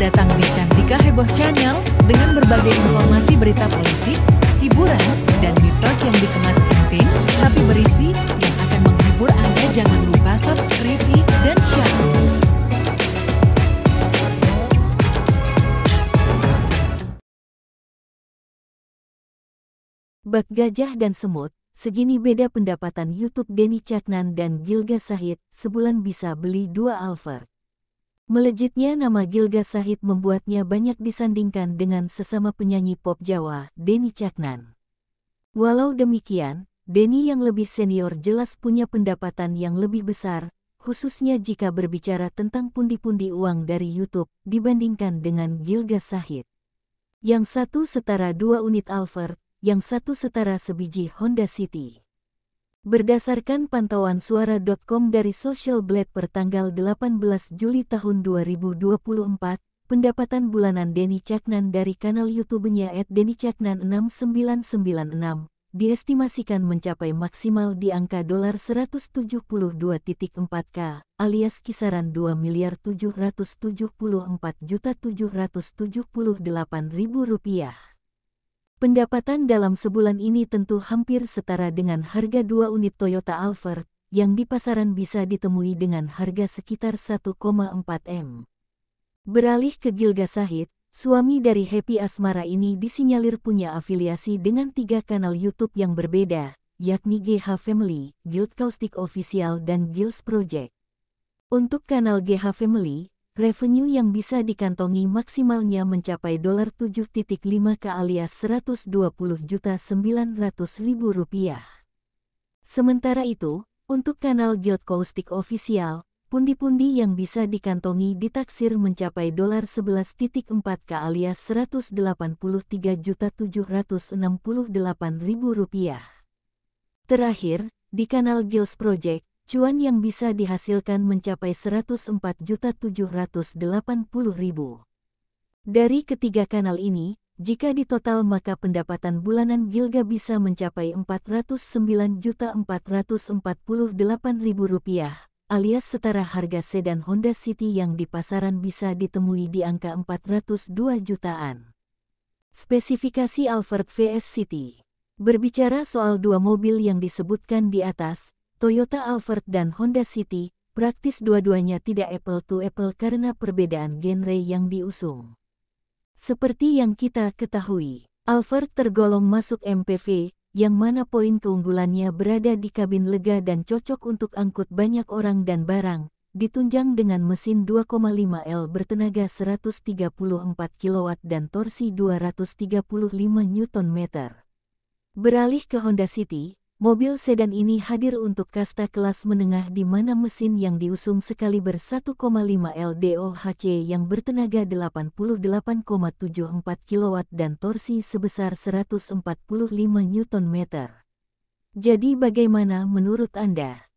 datang di Cantika Heboh Channel dengan berbagai informasi berita politik, hiburan, dan mitos yang dikemas penting tapi berisi yang akan menghibur Anda. Jangan lupa subscribe dan share. Bak gajah dan semut, segini beda pendapatan YouTube Denny Caknan dan Gilga Sahid, sebulan bisa beli dua Alphard. Melejitnya nama Gilga Sahid membuatnya banyak disandingkan dengan sesama penyanyi pop Jawa, Denny Caknan. Walau demikian, Denny yang lebih senior jelas punya pendapatan yang lebih besar, khususnya jika berbicara tentang pundi-pundi uang dari YouTube dibandingkan dengan Gilga Sahid. Yang satu setara dua unit Alphard, yang satu setara sebiji Honda City. Berdasarkan pantauan suara.com dari Social Blade pertanggal 18 Juli tahun 2024, pendapatan bulanan Denny Caknan dari kanal YouTube-nya @dennycaknan6996 diestimasikan mencapai maksimal di angka dolar 172.4k alias kisaran 2 miliar 774 juta 778 ribu rupiah. Pendapatan dalam sebulan ini tentu hampir setara dengan harga dua unit Toyota Alphard, yang di pasaran bisa ditemui dengan harga sekitar 1,4 M. Beralih ke Gilga Sahid, suami dari Happy Asmara ini disinyalir punya afiliasi dengan tiga kanal YouTube yang berbeda, yakni GH Family, Guild Caustic Official dan Gills Project. Untuk kanal GH Family, revenue yang bisa dikantongi maksimalnya mencapai dolar 7.5 k alias 120 juta 900 ribu rupiah. Sementara itu, untuk kanal Guild Coastic Official, pundi-pundi yang bisa dikantongi ditaksir mencapai dolar 11.4 k alias 183 juta 768 ribu rupiah. Terakhir, di kanal Gills Project, cuan yang bisa dihasilkan mencapai 104.780.000. Dari ketiga kanal ini, jika ditotal maka pendapatan bulanan Gilga bisa mencapai rp rupiah alias setara harga sedan Honda City yang di pasaran bisa ditemui di angka 402 jutaan. Spesifikasi Alphard VS City Berbicara soal dua mobil yang disebutkan di atas, Toyota Alphard dan Honda City, praktis dua-duanya tidak apple to apple karena perbedaan genre yang diusung. Seperti yang kita ketahui, Alphard tergolong masuk MPV, yang mana poin keunggulannya berada di kabin lega dan cocok untuk angkut banyak orang dan barang, ditunjang dengan mesin 2,5L bertenaga 134 kW dan torsi 235 Nm. Beralih ke Honda City, Mobil sedan ini hadir untuk kasta kelas menengah di mana mesin yang diusung sekali sekaliber 1,5 LDOHC yang bertenaga 88,74 kW dan torsi sebesar 145 Nm. Jadi bagaimana menurut Anda?